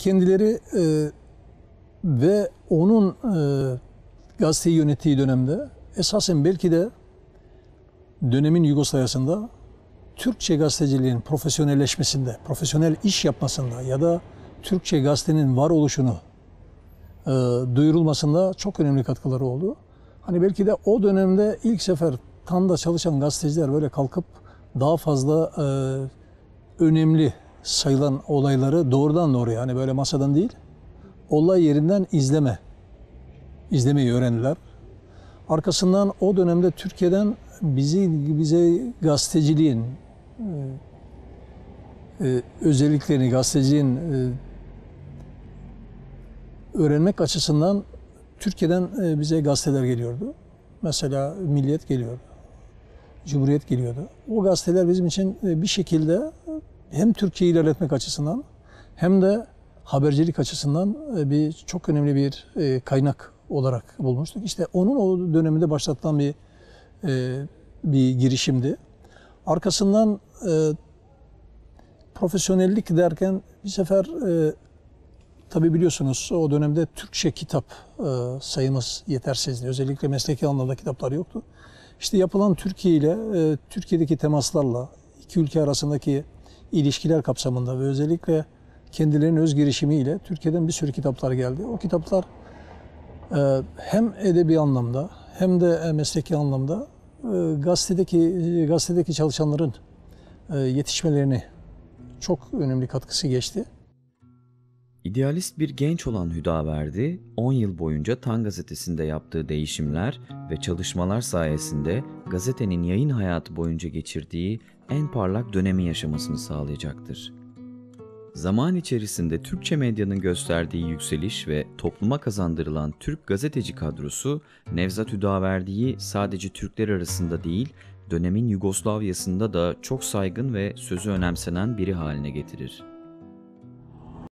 kendileri e, ve onun e, gazeteyi yönettiği dönemde esasen belki de dönemin Yugoslavya'sında Türkçe gazeteciliğin profesyonelleşmesinde, profesyonel iş yapmasında ya da Türkçe gazetenin varoluşunu e, duyurulmasında çok önemli katkıları oldu. Hani belki de o dönemde ilk sefer Kan'da çalışan gazeteciler böyle kalkıp daha fazla e, önemli sayılan olayları doğrudan doğru yani böyle masadan değil olay yerinden izleme izlemeyi öğrendiler. Arkasından o dönemde Türkiye'den bizi bize gazeteciliğin e, e, özelliklerini gazeteciliğin e, öğrenmek açısından Türkiye'den e, bize gazeteler geliyordu. Mesela Milliyet geliyordu. Cumhuriyet geliyordu. O gazeteler bizim için e, bir şekilde hem Türkiye'yi ilerletmek açısından hem de habercilik açısından e, bir çok önemli bir e, kaynak olarak bulmuştuk. İşte onun o döneminde başlatılan bir e, bir girişimdi. Arkasından profesyonellik derken bir sefer tabi biliyorsunuz o dönemde Türkçe kitap sayımız yetersizdi. Özellikle mesleki anlamda kitaplar yoktu. İşte yapılan Türkiye ile Türkiye'deki temaslarla iki ülke arasındaki ilişkiler kapsamında ve özellikle kendilerinin öz girişimiyle Türkiye'den bir sürü kitaplar geldi. O kitaplar e, hem edebi anlamda hem de e, mesleki anlamda e, gazetedeki gazetedeki çalışanların yetişmelerini çok önemli katkısı geçti. İdealist bir genç olan Hüdaverdi, 10 yıl boyunca Tan gazetesinde yaptığı değişimler ve çalışmalar sayesinde gazetenin yayın hayatı boyunca geçirdiği en parlak dönemi yaşamasını sağlayacaktır. Zaman içerisinde Türkçe medyanın gösterdiği yükseliş ve topluma kazandırılan Türk gazeteci kadrosu Nevzat Hüdaverdi'yi sadece Türkler arasında değil, dönemin Yugoslavya'sında da çok saygın ve sözü önemsenen biri haline getirir.